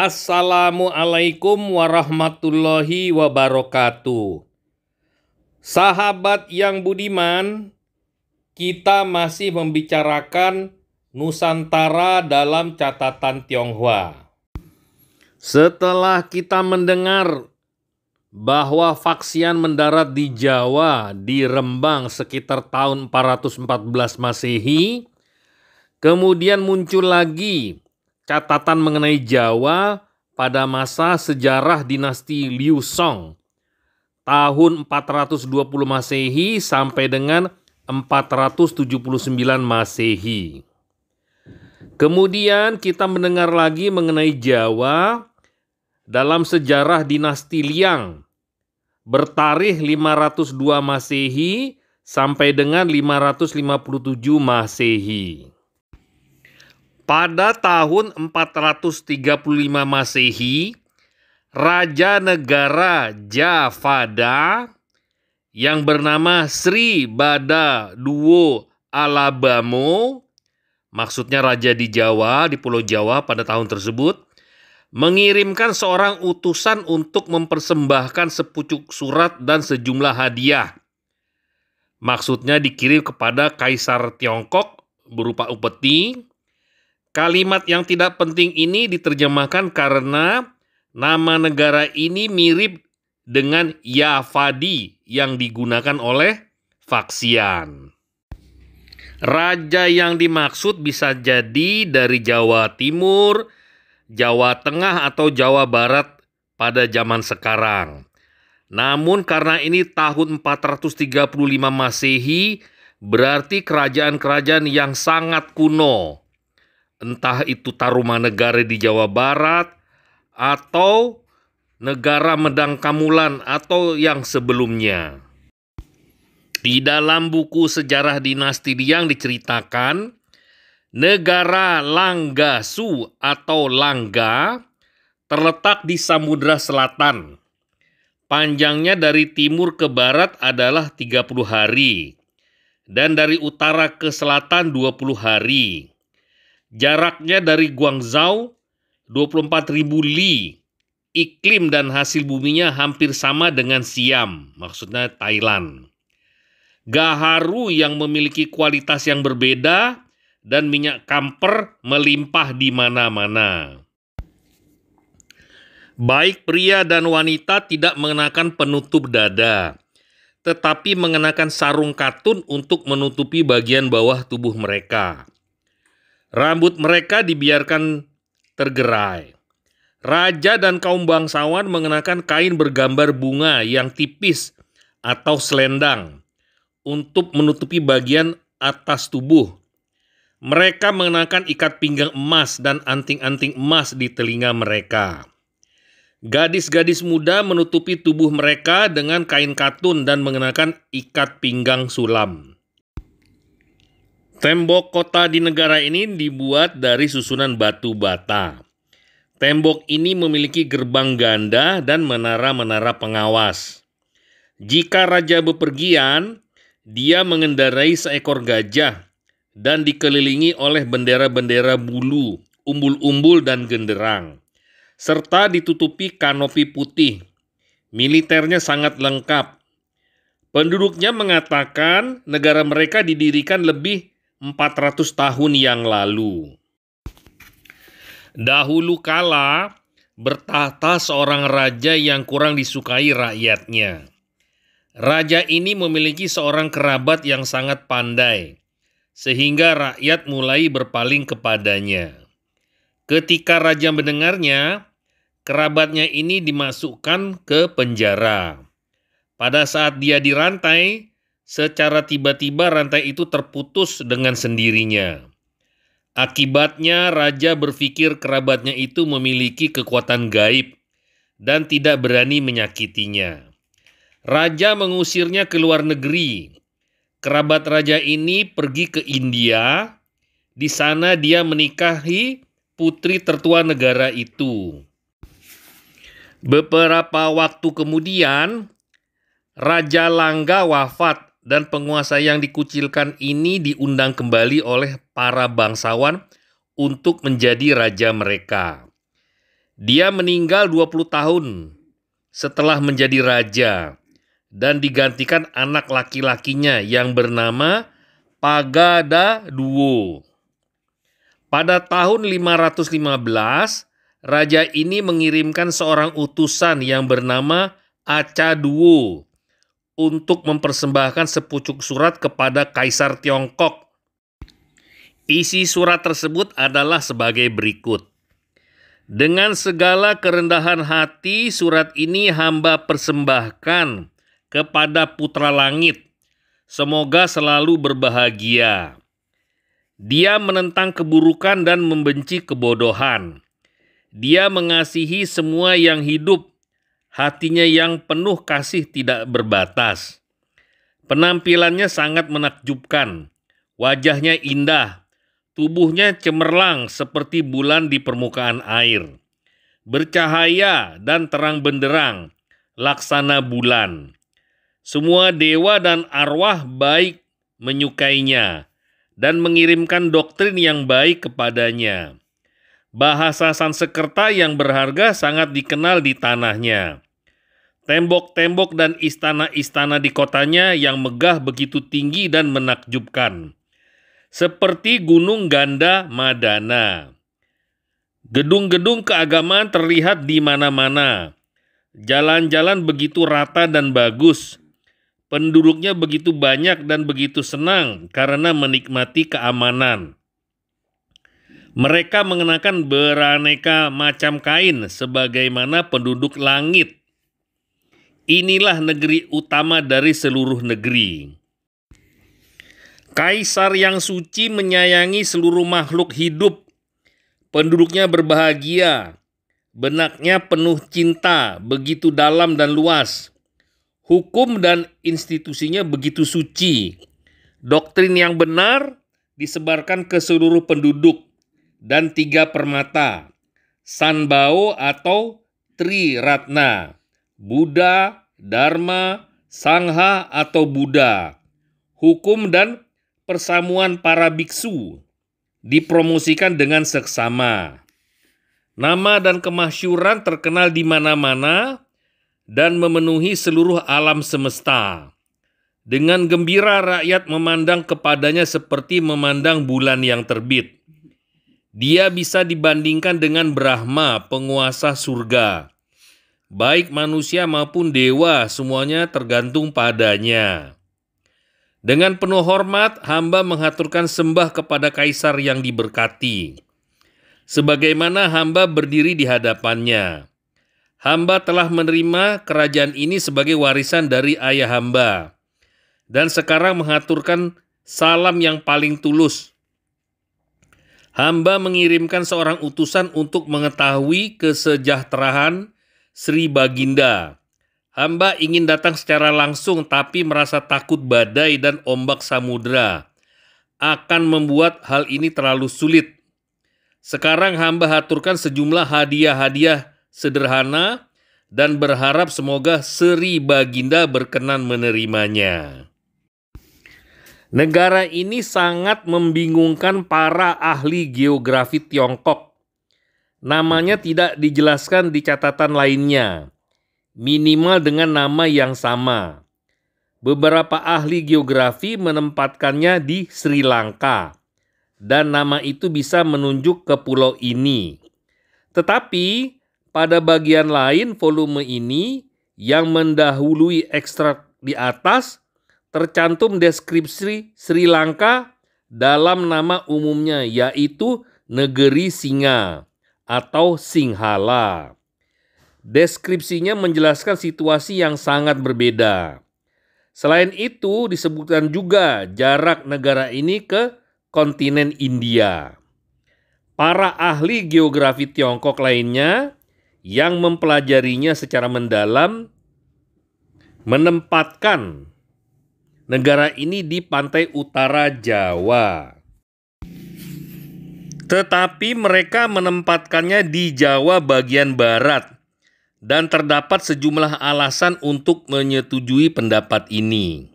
Assalamualaikum warahmatullahi wabarakatuh. Sahabat yang budiman, kita masih membicarakan Nusantara dalam catatan Tionghoa. Setelah kita mendengar bahwa Vaksian mendarat di Jawa di Rembang sekitar tahun 414 Masehi, kemudian muncul lagi catatan mengenai Jawa pada masa sejarah dinasti Liu Song tahun 420 Masehi sampai dengan 479 Masehi. Kemudian kita mendengar lagi mengenai Jawa dalam sejarah dinasti Liang bertarikh 502 Masehi sampai dengan 557 Masehi. Pada tahun 435 Masehi, Raja Negara Javada yang bernama Sri Bada Duo Alabamo, maksudnya raja di Jawa, di Pulau Jawa pada tahun tersebut, mengirimkan seorang utusan untuk mempersembahkan sepucuk surat dan sejumlah hadiah. Maksudnya dikirim kepada Kaisar Tiongkok berupa upeti Kalimat yang tidak penting ini diterjemahkan karena nama negara ini mirip dengan Yavadi yang digunakan oleh Faksian. Raja yang dimaksud bisa jadi dari Jawa Timur, Jawa Tengah, atau Jawa Barat pada zaman sekarang. Namun karena ini tahun 435 Masehi, berarti kerajaan-kerajaan yang sangat kuno entah itu Taruma Negara di Jawa Barat atau negara Medang Kamulan atau yang sebelumnya. Di dalam buku Sejarah Dinasti Liang diceritakan negara Langgasu atau Langga terletak di Samudra Selatan. Panjangnya dari timur ke barat adalah 30 hari dan dari utara ke selatan 20 hari. Jaraknya dari Guangzhou ribu li. Iklim dan hasil buminya hampir sama dengan Siam, maksudnya Thailand. Gaharu yang memiliki kualitas yang berbeda dan minyak kamper melimpah di mana-mana. Baik pria dan wanita tidak mengenakan penutup dada, tetapi mengenakan sarung katun untuk menutupi bagian bawah tubuh mereka. Rambut mereka dibiarkan tergerai. Raja dan kaum bangsawan mengenakan kain bergambar bunga yang tipis atau selendang untuk menutupi bagian atas tubuh. Mereka mengenakan ikat pinggang emas dan anting-anting emas di telinga mereka. Gadis-gadis muda menutupi tubuh mereka dengan kain katun dan mengenakan ikat pinggang sulam. Tembok kota di negara ini dibuat dari susunan batu bata. Tembok ini memiliki gerbang ganda dan menara-menara pengawas. Jika raja bepergian, dia mengendarai seekor gajah dan dikelilingi oleh bendera-bendera bulu, umbul-umbul dan genderang, serta ditutupi kanopi putih. Militernya sangat lengkap. Penduduknya mengatakan negara mereka didirikan lebih 400 tahun yang lalu. Dahulu kala bertahta seorang raja yang kurang disukai rakyatnya. Raja ini memiliki seorang kerabat yang sangat pandai, sehingga rakyat mulai berpaling kepadanya. Ketika raja mendengarnya, kerabatnya ini dimasukkan ke penjara. Pada saat dia dirantai, secara tiba-tiba rantai itu terputus dengan sendirinya. Akibatnya raja berpikir kerabatnya itu memiliki kekuatan gaib dan tidak berani menyakitinya. Raja mengusirnya ke luar negeri. Kerabat raja ini pergi ke India. Di sana dia menikahi putri tertua negara itu. Beberapa waktu kemudian, Raja Langga wafat dan penguasa yang dikucilkan ini diundang kembali oleh para bangsawan untuk menjadi raja mereka. Dia meninggal 20 tahun setelah menjadi raja dan digantikan anak laki-lakinya yang bernama Pagada Duo. Pada tahun 515, raja ini mengirimkan seorang utusan yang bernama Acaduo untuk mempersembahkan sepucuk surat kepada Kaisar Tiongkok. Isi surat tersebut adalah sebagai berikut. Dengan segala kerendahan hati surat ini hamba persembahkan kepada putra langit. Semoga selalu berbahagia. Dia menentang keburukan dan membenci kebodohan. Dia mengasihi semua yang hidup hatinya yang penuh kasih tidak berbatas. Penampilannya sangat menakjubkan, wajahnya indah, tubuhnya cemerlang seperti bulan di permukaan air. Bercahaya dan terang benderang, laksana bulan. Semua dewa dan arwah baik menyukainya dan mengirimkan doktrin yang baik kepadanya bahasa Sansekerta yang berharga sangat dikenal di tanahnya. Tembok-tembok dan istana-istana di kotanya yang megah begitu tinggi dan menakjubkan. Seperti Gunung Ganda Madana. Gedung-gedung keagamaan terlihat di mana-mana. Jalan-jalan begitu rata dan bagus. Penduduknya begitu banyak dan begitu senang karena menikmati keamanan mereka mengenakan beraneka macam kain sebagaimana penduduk langit. Inilah negeri utama dari seluruh negeri. Kaisar yang suci menyayangi seluruh makhluk hidup. Penduduknya berbahagia. Benaknya penuh cinta, begitu dalam dan luas. Hukum dan institusinya begitu suci. Doktrin yang benar disebarkan ke seluruh penduduk dan tiga permata, Sanbao atau Tri Ratna, Buddha, Dharma, Sangha atau Buddha, hukum dan persamuan para biksu, dipromosikan dengan seksama. Nama dan kemasyuran terkenal di mana-mana dan memenuhi seluruh alam semesta. Dengan gembira rakyat memandang kepadanya seperti memandang bulan yang terbit. Dia bisa dibandingkan dengan Brahma, penguasa surga. Baik manusia maupun dewa, semuanya tergantung padanya. Dengan penuh hormat, hamba mengaturkan sembah kepada kaisar yang diberkati, sebagaimana hamba berdiri di hadapannya. Hamba telah menerima kerajaan ini sebagai warisan dari ayah hamba, dan sekarang mengaturkan salam yang paling tulus Hamba mengirimkan seorang utusan untuk mengetahui kesejahteraan Sri Baginda. Hamba ingin datang secara langsung tapi merasa takut badai dan ombak samudera Akan membuat hal ini terlalu sulit. Sekarang hamba haturkan sejumlah hadiah-hadiah sederhana dan berharap semoga Sri Baginda berkenan menerimanya. Negara ini sangat membingungkan para ahli geografi Tiongkok. Namanya tidak dijelaskan di catatan lainnya, minimal dengan nama yang sama. Beberapa ahli geografi menempatkannya di Sri Lanka, dan nama itu bisa menunjuk ke pulau ini. Tetapi pada bagian lain volume ini yang mendahului ekstrak di atas tercantum deskripsi Sri Lanka dalam nama umumnya yaitu negeri singa atau Singhala. Deskripsinya menjelaskan situasi yang sangat berbeda. Selain itu disebutkan juga jarak negara ini ke kontinen India. Para ahli geografi Tiongkok lainnya yang mempelajarinya secara mendalam menempatkan Negara ini di pantai utara Jawa. Tetapi mereka menempatkannya di Jawa bagian barat dan terdapat sejumlah alasan untuk menyetujui pendapat ini.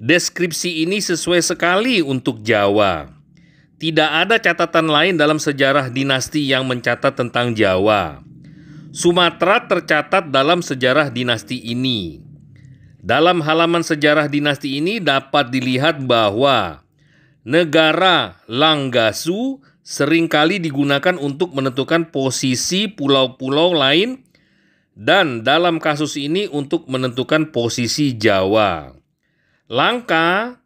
Deskripsi ini sesuai sekali untuk Jawa. Tidak ada catatan lain dalam sejarah dinasti yang mencatat tentang Jawa. Sumatera tercatat dalam sejarah dinasti ini. Dalam halaman sejarah dinasti ini dapat dilihat bahwa negara Langgasu seringkali digunakan untuk menentukan posisi pulau-pulau lain dan dalam kasus ini untuk menentukan posisi Jawa. Langka,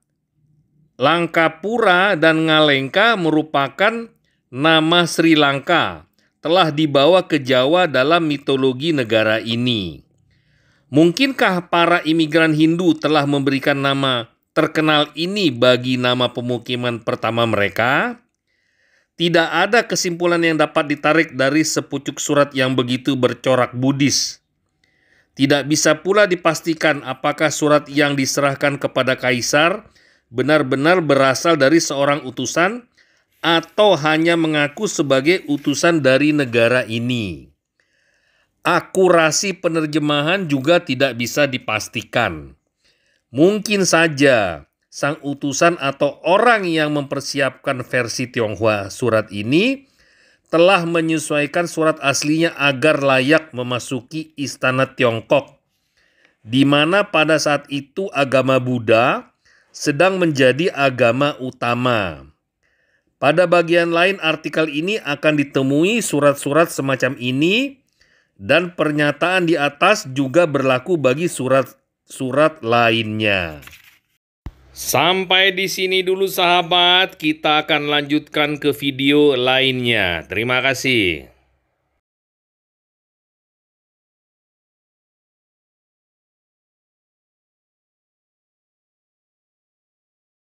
Langkapura dan Ngalengka merupakan nama Sri Lanka telah dibawa ke Jawa dalam mitologi negara ini. Mungkinkah para imigran Hindu telah memberikan nama terkenal ini bagi nama pemukiman pertama mereka? Tidak ada kesimpulan yang dapat ditarik dari sepucuk surat yang begitu bercorak Buddhis. Tidak bisa pula dipastikan apakah surat yang diserahkan kepada kaisar benar-benar berasal dari seorang utusan atau hanya mengaku sebagai utusan dari negara ini akurasi penerjemahan juga tidak bisa dipastikan. Mungkin saja sang utusan atau orang yang mempersiapkan versi Tionghoa surat ini telah menyesuaikan surat aslinya agar layak memasuki istana Tiongkok, di mana pada saat itu agama Buddha sedang menjadi agama utama. Pada bagian lain artikel ini akan ditemui surat-surat semacam ini dan pernyataan di atas juga berlaku bagi surat-surat lainnya. Sampai di sini dulu sahabat, kita akan lanjutkan ke video lainnya. Terima kasih.